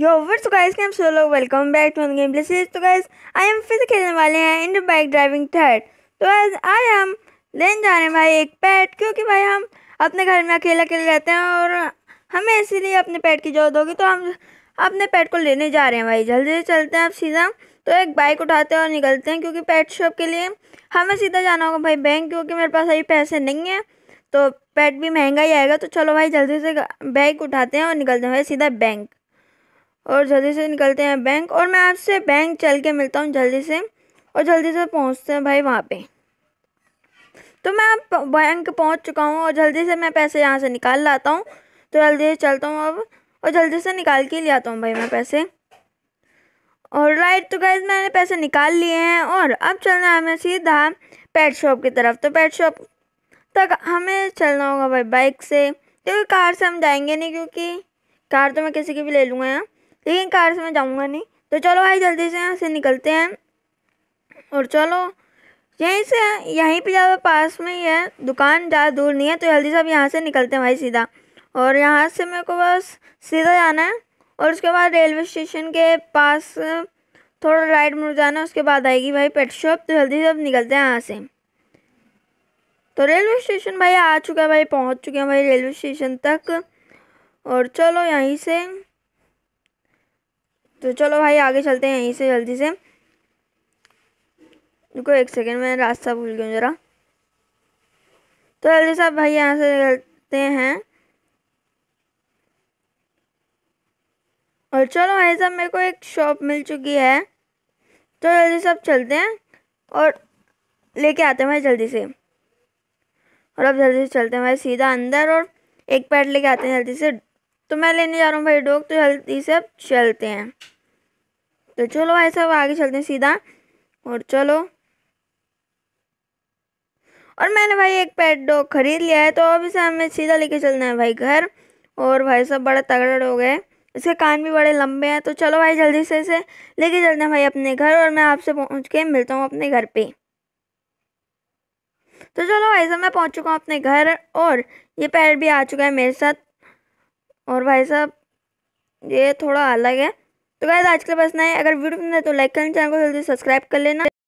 यो वर्स तो गाइस कैम सो लोग welcome back to game play series तो गाइस आई एम फिर खेलने वाले हैं इन बाइक ड्राइविंग थर्ड तो गाइस आई हम लेने जा रहे हैं भाई एक पैट क्योंकि भाई हम अपने घर में अकेले अकेले रहते हैं और हमें इसीलिए अपने पेट की जरूरत होगी तो हम अपने पेट को लेने जा रहे हैं भाई जल्दी से चलते हैं आप सीधा तो एक बाइक उठाते हैं और निकलते हैं क्योंकि पैट शॉप के लिए हमें सीधा जाना होगा भाई बैंक क्योंकि मेरे पास अभी पैसे नहीं हैं तो पैट भी महंगा ही आएगा तो चलो भाई जल्दी से बाइक उठाते हैं और निकलते हैं भाई सीधा बैंक और जल्दी से निकलते हैं बैंक और मैं आपसे बैंक चल के मिलता हूँ जल्दी से और जल्दी से पहुँचते हैं भाई वहाँ पे तो मैं अब बैंक पहुँच चुका हूँ और जल्दी से मैं पैसे यहाँ से निकाल लाता हूँ तो जल्दी से चलता हूँ अब और जल्दी से निकाल के ले आता हूँ भाई मैं पैसे और राइट तो गाइज मैंने पैसे निकाल लिए हैं और अब चलना है हमें सीधा पेट शॉप की तरफ तो पेट शॉप तक हमें चलना होगा भाई बाइक से क्योंकि कार से हम जाएंगे नहीं क्योंकि कार तो मैं किसी की भी ले लूँगा यहाँ लेकिन कार से मैं जाऊँगा नहीं तो चलो भाई जल्दी से यहाँ से निकलते हैं और चलो यहीं से यहीं पे ज़्यादा पास में ही है दुकान ज़्यादा दूर नहीं है तो जल्दी से अब यहाँ से निकलते हैं भाई सीधा और यहाँ से मेरे को बस सीधा जाना है और उसके बाद रेलवे स्टेशन के पास थोड़ा राइट मुड़ जाना है उसके बाद आएगी भाई पेट शॉप तो जल्दी से अब निकलते हैं यहाँ से तो रेलवे स्टेशन भाई आ चुका है भाई पहुँच चुके हैं भाई रेलवे स्टेशन तक और चलो यहीं से तो चलो भाई आगे चलते हैं यहीं से जल्दी से देखो एक सेकेंड मैं रास्ता भूल गया ज़रा तो जल्दी साहब भाई यहाँ से चलते हैं और चलो भाई साहब मेरे को एक शॉप मिल चुकी है तो जल्दी साहब चलते हैं और लेके आते हैं भाई जल्दी से और अब जल्दी से चलते हैं भाई सीधा अंदर और एक पैड लेके आते हैं जल्दी से तो मैं लेने जा रहा हूँ भाई डॉग तो जल्दी से अब चलते हैं तो चलो भाई साहब आगे चलते हैं सीधा और चलो और मैंने भाई एक पेट डॉग खरीद लिया है तो अब इसे हमें सीधा लेके चलना है भाई घर और भाई साहब बड़ा तगड़ा डॉग है इसके कान भी बड़े लंबे हैं तो चलो भाई जल्दी से इसे लेके चलते हैं भाई अपने घर और मैं आपसे पहुंच के मिलता हूँ अपने घर पे तो चलो भाई साहब मैं पहुंच चुका हूँ अपने घर और ये पैर भी आ चुका है मेरे साथ और भाई साहब ये थोड़ा अलग है तो गाइज आज के लिए बस ना है अगर वीडियो पसंद है तो लाइक करना चैनल को जल्दी सब्सक्राइब कर लेना